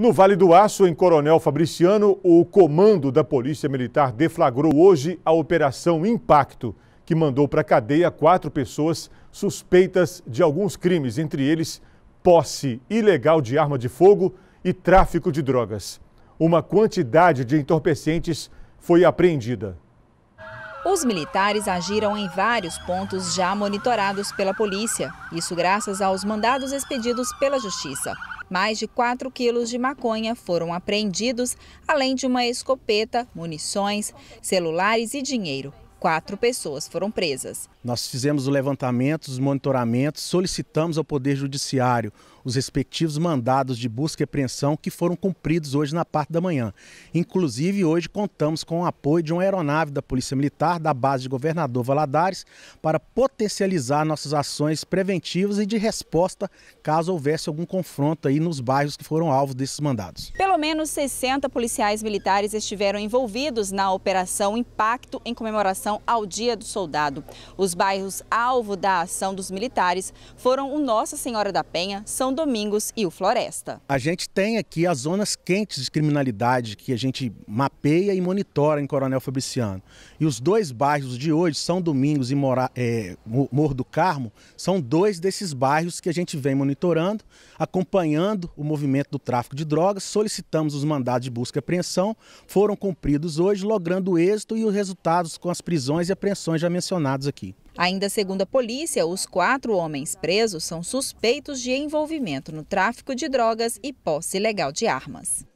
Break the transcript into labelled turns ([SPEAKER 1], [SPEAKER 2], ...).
[SPEAKER 1] No Vale do Aço, em Coronel Fabriciano, o comando da Polícia Militar deflagrou hoje a Operação Impacto, que mandou para a cadeia quatro pessoas suspeitas de alguns crimes, entre eles posse ilegal de arma de fogo e tráfico de drogas. Uma quantidade de entorpecentes foi apreendida.
[SPEAKER 2] Os militares agiram em vários pontos já monitorados pela polícia, isso graças aos mandados expedidos pela Justiça mais de 4 quilos de maconha foram apreendidos, além de uma escopeta, munições, celulares e dinheiro. Quatro pessoas foram presas.
[SPEAKER 3] Nós fizemos o levantamento, os monitoramentos, solicitamos ao Poder Judiciário os respectivos mandados de busca e apreensão que foram cumpridos hoje na parte da manhã. Inclusive, hoje contamos com o apoio de uma aeronave da Polícia Militar, da base de governador Valadares, para potencializar nossas ações preventivas e de resposta caso houvesse algum confronto aí nos bairros que foram alvo desses mandados.
[SPEAKER 2] Pelo menos 60 policiais militares estiveram envolvidos na Operação Impacto em comemoração comemoração ao Dia do Soldado. Os bairros alvo da ação dos militares foram o Nossa Senhora da Penha, São Domingos e o Floresta.
[SPEAKER 3] A gente tem aqui as zonas quentes de criminalidade que a gente mapeia e monitora em Coronel Fabriciano. E os dois bairros de hoje, São Domingos e Mora, é, Morro do Carmo, são dois desses bairros que a gente vem monitorando, acompanhando o movimento do tráfico de drogas, solicitamos os mandados de busca e apreensão, foram cumpridos hoje, logrando o êxito e os resultados com as prisões prisões e apreensões já mencionados aqui.
[SPEAKER 2] Ainda segundo a polícia, os quatro homens presos são suspeitos de envolvimento no tráfico de drogas e posse ilegal de armas.